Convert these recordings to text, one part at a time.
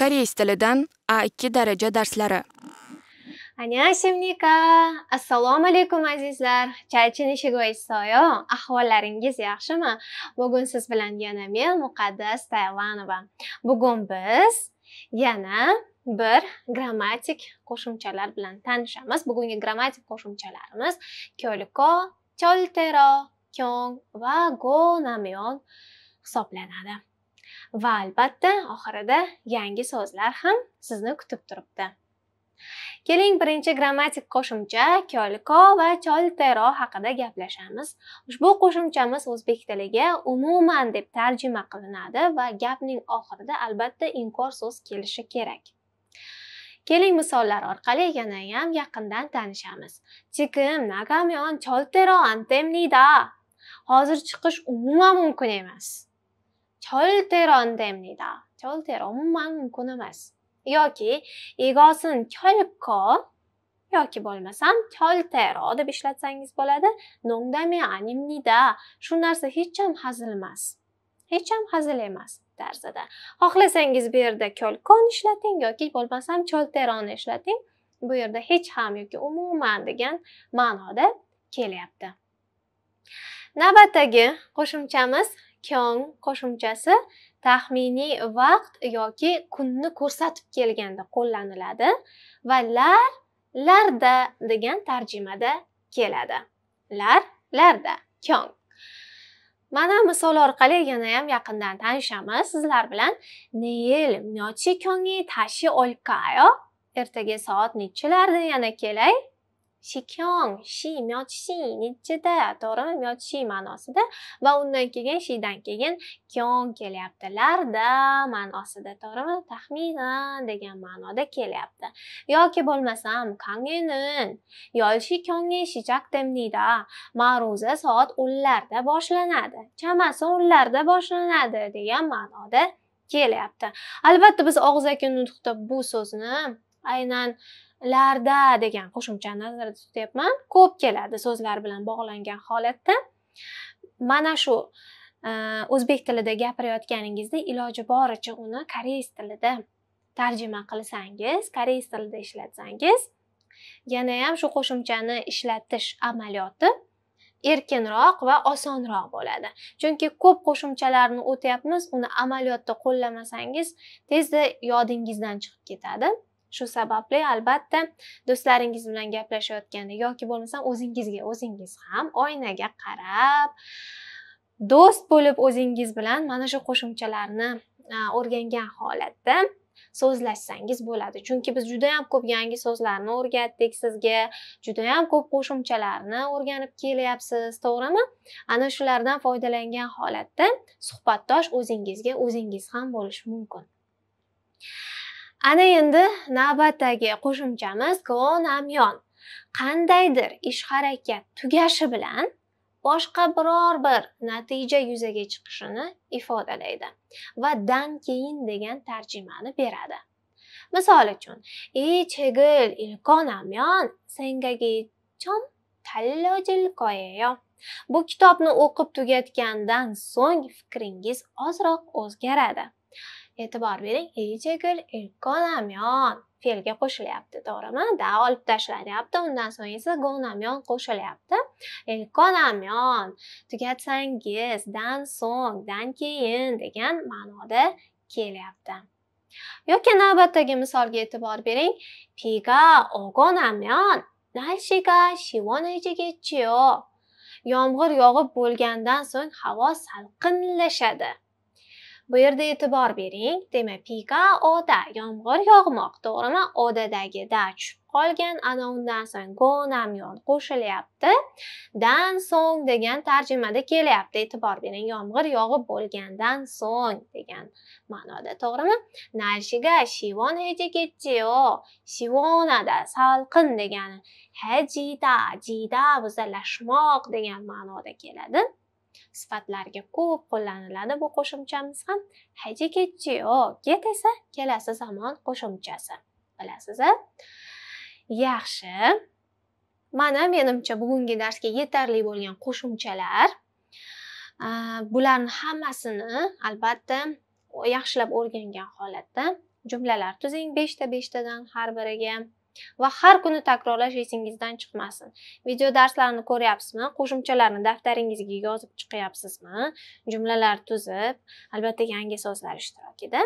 koreys tilidan a2 daraja darslari Аня assalomu alaykum azizlar. Chaychini shigoy soyo, ahvollaringiz yaxshimi? Bugun siz bilan yana men Muqaddas Tayvanova. Bugun biz yana bir grammatik qo'shimchalar bilan tanishamiz. Bugungi grammatik qo'shimchalarimiz kyoliko, choltero, kyong va go namyon hisoblanadi. va albatta oxirida yangi so'zlar ham sizni kutib turibdi keling birinchi grammatik qo'shimcha koliko va choltero haqida gaplashamiz ushbu qo'shimchamiz o'zbek tiliga umuman deb tarjima qilinadi va gapning oxirida albatta inkor so'z kelishi kerak keling misollar orqali yana ham yaqindan tanishamiz chikim nagamyon choltero antemnida hozir chiqish umuman mumkin emas 절대로 안 됩니다. 절대로 망고나마스. 여기 이것은 결코 yoki bo'lmasam 절대로 deb ishlatsangiz bo'ladi 농담이 아닙니다. shu narsa hech 히참 hazil emas hech ham hazil emas tarzida xohlasangiz bu yerda kolkon ishlating yoki bo'lmasam cholteroni ishlating bu yerda hech ham yoki umuman degan ma'noda kelyapti navbatdagi qo'shimchamiz kong qo'shimchasi taxminiy vaqt yoki kunni ko'rsatib kelganda qo'llaniladi va lar larda degan tarjimada keladi lar larda kong mana misol orqali yana ham yaqindan tanishamiz sizlar bilan neyil myochi kongi tashi olkayo ertaga soat nechilarda yana kelay 시경 시 myochi nichida to'g'rimi myochi ma'nosida va undan keyin 시단 keyin 경 kelyapti larda ma'nosida to'g'rimi taxminan degan ma'noda kelyapti yoki bo'lmasam kangenin yolshi kyongi shijak demnida ma'ruza soat o'nlarda boshlanadi chamasi o'nlarda boshlanadi degan ma'noda kelyapti albatta biz og'zaki nutqda bu larda degan qo'shimchani nazarda tutyapman ko'p keladi so'zlar bilan bog'langan holatda mana shu e, o'zbek tilida gapirayotganingizda iloji boricha uni koreys tilida tarjima qilsangiz koreys tilida ishlatsangiz yana ham shu qo'shimchani ishlatish amaliyoti erkinroq va osonroq bo'ladi chunki ko'p qo'shimchalarni o'tyapmiz uni amaliyotda qo'llamasangiz tezda yodingizdan chiqib ketadi shu sababli albatta do'stlaringiz bilan gaplashayotganda yoki bo'lmasam o'zingizga o'zingiz ham oynaga qarab do'st bo'lib o'zingiz bilan mana shu qo'shimchalarni o'rgangan holatda so'zlashsangiz bo'ladi chunki biz judayam ko'p yangi so'zlarni o'rgatdik sizga judayam ko'p qo'shimchalarni o'rganib kelyapsiz to'g'rimi ana shulardan foydalangan holatda suhbatdosh o'zingizga o'zingiz ham bo'lish mumkin ana endi navbatdagi qo'shimchamiz gonamyon qandaydir ish harakat tugashi bilan boshqa biror bir natija yuzaga chiqishini ifodalaydi va dan keyin degan tarjimani beradi misol uchun 이 책을 읽어나면 sengagi chom 달라질 거예요. Bu kitobni o'qib tugatgandan so'ng fikringiz ozroq o'zgaradi. e'tibor bering ijegir irkonamyon fe'lga qo'shilyapti to'g'rimi da olib tashlanyapti undan so'ng esa gonamyon qo'shilyapti irkonamyon tugatsangiz dan so'ng dan keyin degan ma'noda kelyapti yoki navbatdagi misolga e'tibor bering piga ogonamyon nalshiga shivonejigichiyo yomg'ir yog'ib bo'lgandan so'ng havo salqinlashadi bu yerda e'tibor bering demak pika oda yomg'ir yog'moq to'g'rimi odadagi da tushib qolgan ana undan so'ng yon qo'shilyapti dan so'ng degan tarjimada kelyapti e'tibor bering yomg'ir yog'ib bo'lgandan so'ng degan ma'noda to'g'rimi nalshiga shivon hejigechio shivonada salqin degani hajida jida bizda lashmoq degan ma'noda keladi sifatlarga ko'p qo'llaniladi bu qo'shimchamiz ham get esa kelasi zamon qo'shimchasi bilasiz a yaxshi mana menimcha bugungi darsga yetarli bo'lgan qo'shimchalar bularni hammasini albatta yaxshilab o'rgangan holatda jumlalar tuzing beshta beshtadan har biriga va har kuni takrorlash esingizdan chiqmasin video darslarni ko'ryapsizmi qo'shimchalarni daftaringizga yozib chiqyapsizmi jumlalar tuzib albatta yangi so'zlar ishtirokida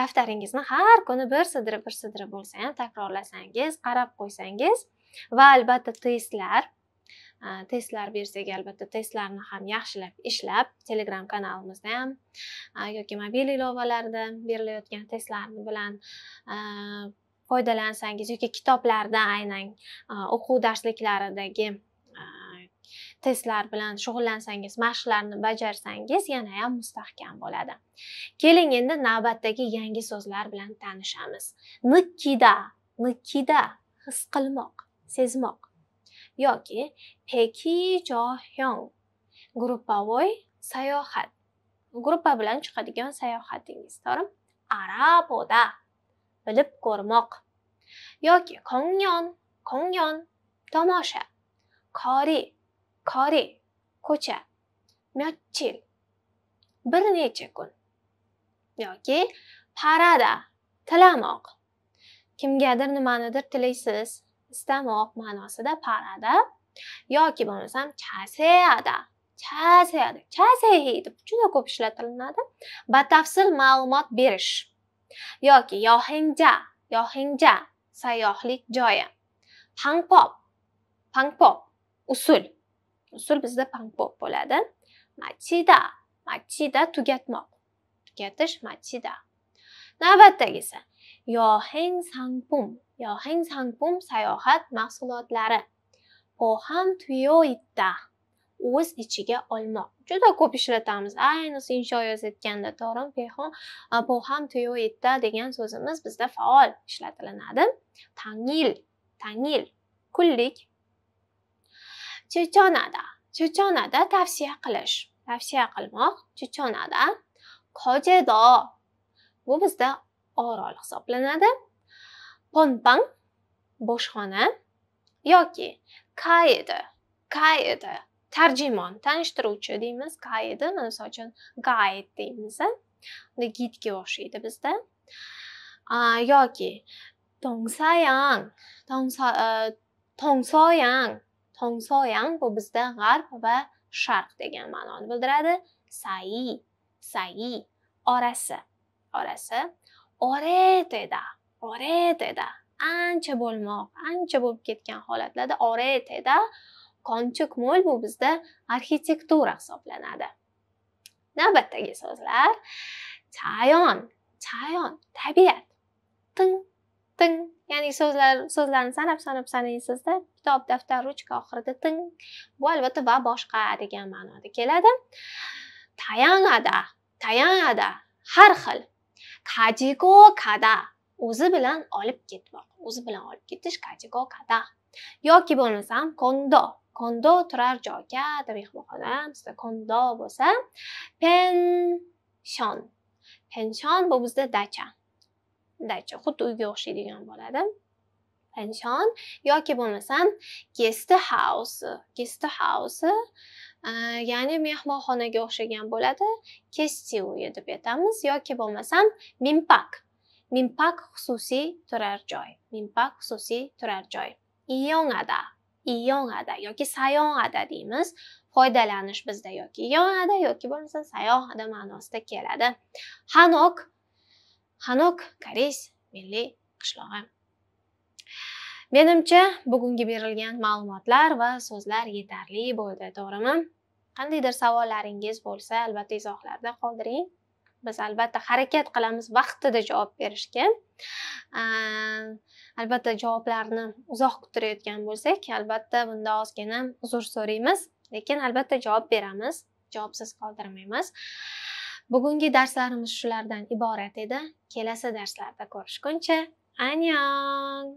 daftaringizni har kuni bir sidra bir sidra bo'lsa ham takrorlasangiz qarab qo'ysangiz va albatta testlar testlar bersak albatta testlarni ham yaxshilab ishlab telegram kanalimizda ham yoki mobil ilovalarda berilayotgan testlar bilan foydalansangiz yoki kitoblardan aynan o'quv darsliklaridagi testlar bilan shug'ullansangiz mashqlarni bajarsangiz yana ham mustahkam bo'ladi keling endi navbatdagi yangi so'zlar bilan tanishamiz nikida nikida his qilmoq sezmoq yoki peki johyong gruppavoy sayohat gruppa bilan chiqadigan sayohatingiz to'g'rimi araboda bilib ko'rmoq yoki kongyon kongyon tomosha kori kori ko'cha myochil bir necha kun yoki parada tilamoq kimgadir nimanidir tilaysiz istamoq ma'nosida parada yoki bo'lmasam chaseada chaseada chasehi deb juda ko'p ishlatilinadi batafsil ma'lumot berish yoki yohingja yohingja sayyohlik joyi pangpop pangpop usul usul bizda pangpop bo'ladi machida machida tugatmoq tugatish machida navbatdagisi yoheng sangpum yoheng sangpum sayohat mahsulotlari poham tuyoita o'z ichiga olmoq juda ko'p ishlatamiz ayniqsa insho yozayotganda torim pexon ham tuyoyitda degan so'zimiz bizda faol ishlatilinadi tangil tangil kunlik chechonada chechonada tavsiya qilish tavsiya qilmoq chechonada kojedo bu bizda orol hisoblanadi ponpang boshxona yoki kaedi kaedi tarjimon tanishtiruvchi deymiz guide masalan, misol uchun guide deymiz gidga o'xshaydi bizda yoki tongsayang e, tongsoyang tongsoyang bu bizda g'arb va sharq degan ma'noni bildiradi sayi sayi orasi orasi oreteda oreteda ancha bo'lmoq ancha bo'lib ketgan holatlarda oreteda qonchiq mo'l bu bizda arxitektura hisoblanadi navbatdagi so'zlar chayon chayon tabiat ting ting ya'ni so'zlar so'zlarni sanab sanab sanaysizda kitob daftar ruchka oxirida ting bu albatta va boshqa degan ma'noda keladi tayanada tayanada har xil kajiko kada o'zi bilan olib ketmoq o'zi bilan olib ketish kajiko kada yoki bo'lmasam kondo kondo turar joyga deb mehmonxona bizda kondo bo'lsa pension pension bu bizda dacha dacha xuddi uyga o'xshaydigan bo'ladi pension yoki bo'lmasam gesti house gesti house e, ya'ni mehmonxonaga o'xshagan bo'ladi kesti uyi deb aytamiz yoki bo'lmasam minpak minpak xususiy turar joy minpak xususiy turar joy ionada iyonada yoki sayonada deymiz foydalanish bizda yoki iyonada yoki bo'lmasa sayohada ma'nosida keladi hanok hanok koreys milliy qishlog'i menimcha bugungi berilgan ma'lumotlar va so'zlar yetarli bo'ldi to'g'rimi qandaydir savollaringiz bo'lsa albatta izohlarda qoldiring biz albatta harakat qilamiz vaqtida javob berishga albatta javoblarni uzoq kuttirayotgan bo'lsak albatta bunda ozgina uzr so'raymiz lekin albatta javob beramiz javobsiz qoldirmaymiz bugungi darslarimiz shulardan iborat edi kelasi darslarda ko'rishguncha anyong